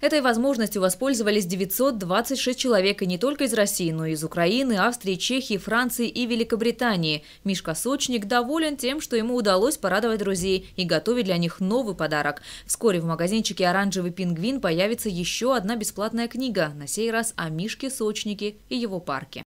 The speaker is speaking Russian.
Этой возможностью воспользовались 926 человек и не только из России, но и из Украины, Австрии, Чехии, Франции и Великобритании. Мишка Сочник доволен тем, что ему удалось порадовать друзей и готовить для них новый подарок. Вскоре в магазинчике «Оранжевый пингвин» появится еще одна бесплатная книга, на сей раз о Мишке Сочнике и его парке.